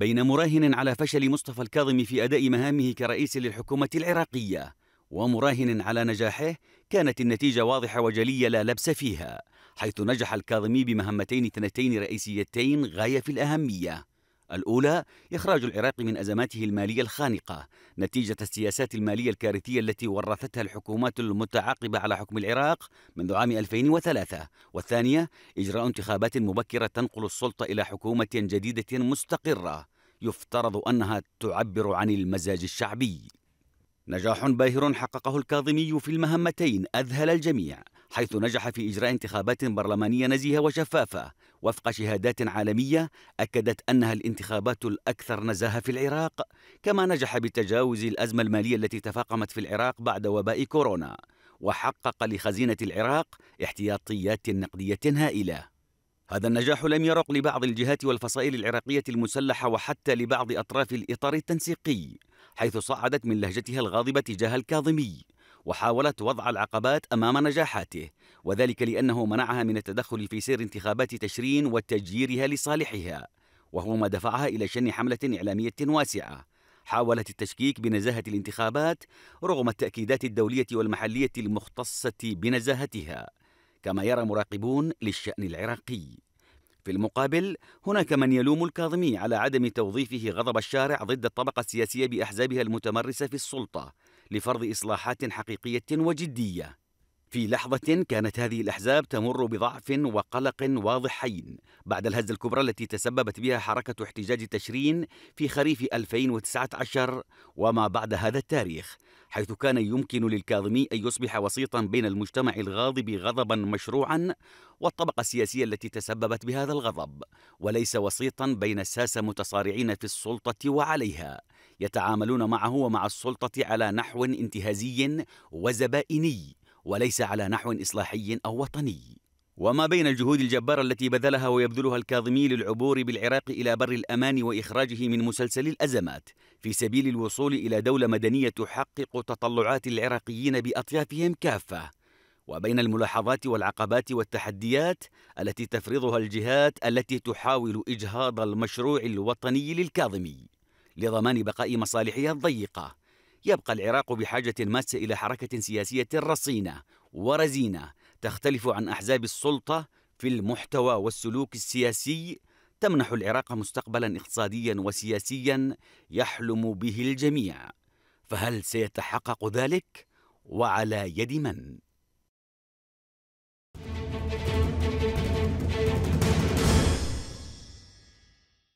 بين مراهن على فشل مصطفى الكاظم في أداء مهامه كرئيس للحكومة العراقية ومراهن على نجاحه كانت النتيجة واضحة وجلية لا لبس فيها حيث نجح الكاظمي بمهمتين اثنتين رئيسيتين غاية في الأهمية الأولى إخراج العراق من أزماته المالية الخانقة نتيجة السياسات المالية الكارثية التي ورثتها الحكومات المتعاقبة على حكم العراق منذ عام 2003 والثانية إجراء انتخابات مبكرة تنقل السلطة إلى حكومة جديدة مستقرة يفترض أنها تعبر عن المزاج الشعبي نجاح باهر حققه الكاظمي في المهمتين أذهل الجميع حيث نجح في إجراء انتخابات برلمانية نزيهة وشفافة وفق شهادات عالمية أكدت أنها الانتخابات الأكثر نزاهة في العراق كما نجح بتجاوز الأزمة المالية التي تفاقمت في العراق بعد وباء كورونا وحقق لخزينة العراق احتياطيات نقدية هائلة هذا النجاح لم يرق لبعض الجهات والفصائل العراقية المسلحة وحتى لبعض أطراف الإطار التنسيقي حيث صعدت من لهجتها الغاضبة تجاه الكاظمي وحاولت وضع العقبات أمام نجاحاته وذلك لأنه منعها من التدخل في سير انتخابات تشرين وتجييرها لصالحها وهو ما دفعها إلى شن حملة إعلامية واسعة حاولت التشكيك بنزاهة الانتخابات رغم التأكيدات الدولية والمحلية المختصة بنزاهتها كما يرى مراقبون للشأن العراقي في المقابل هناك من يلوم الكاظمي على عدم توظيفه غضب الشارع ضد الطبقة السياسية بأحزابها المتمرسة في السلطة لفرض إصلاحات حقيقية وجدية في لحظة كانت هذه الأحزاب تمر بضعف وقلق واضحين بعد الهزة الكبرى التي تسببت بها حركة احتجاج تشرين في خريف 2019 وما بعد هذا التاريخ حيث كان يمكن للكاظمي أن يصبح وسيطا بين المجتمع الغاضب غضبا مشروعا والطبقة السياسية التي تسببت بهذا الغضب وليس وسيطا بين الساسة متصارعين في السلطة وعليها يتعاملون معه ومع السلطة على نحو انتهازي وزبائني وليس على نحو إصلاحي أو وطني وما بين الجهود الجبارة التي بذلها ويبذلها الكاظمي للعبور بالعراق إلى بر الأمان وإخراجه من مسلسل الأزمات في سبيل الوصول إلى دولة مدنية تحقق تطلعات العراقيين بأطيافهم كافة وبين الملاحظات والعقبات والتحديات التي تفرضها الجهات التي تحاول إجهاض المشروع الوطني للكاظمي لضمان بقاء مصالحها الضيقة يبقى العراق بحاجة ماسة إلى حركة سياسية رصينة ورزينة تختلف عن أحزاب السلطة في المحتوى والسلوك السياسي تمنح العراق مستقبلا اقتصاديا وسياسيا يحلم به الجميع فهل سيتحقق ذلك وعلى يد من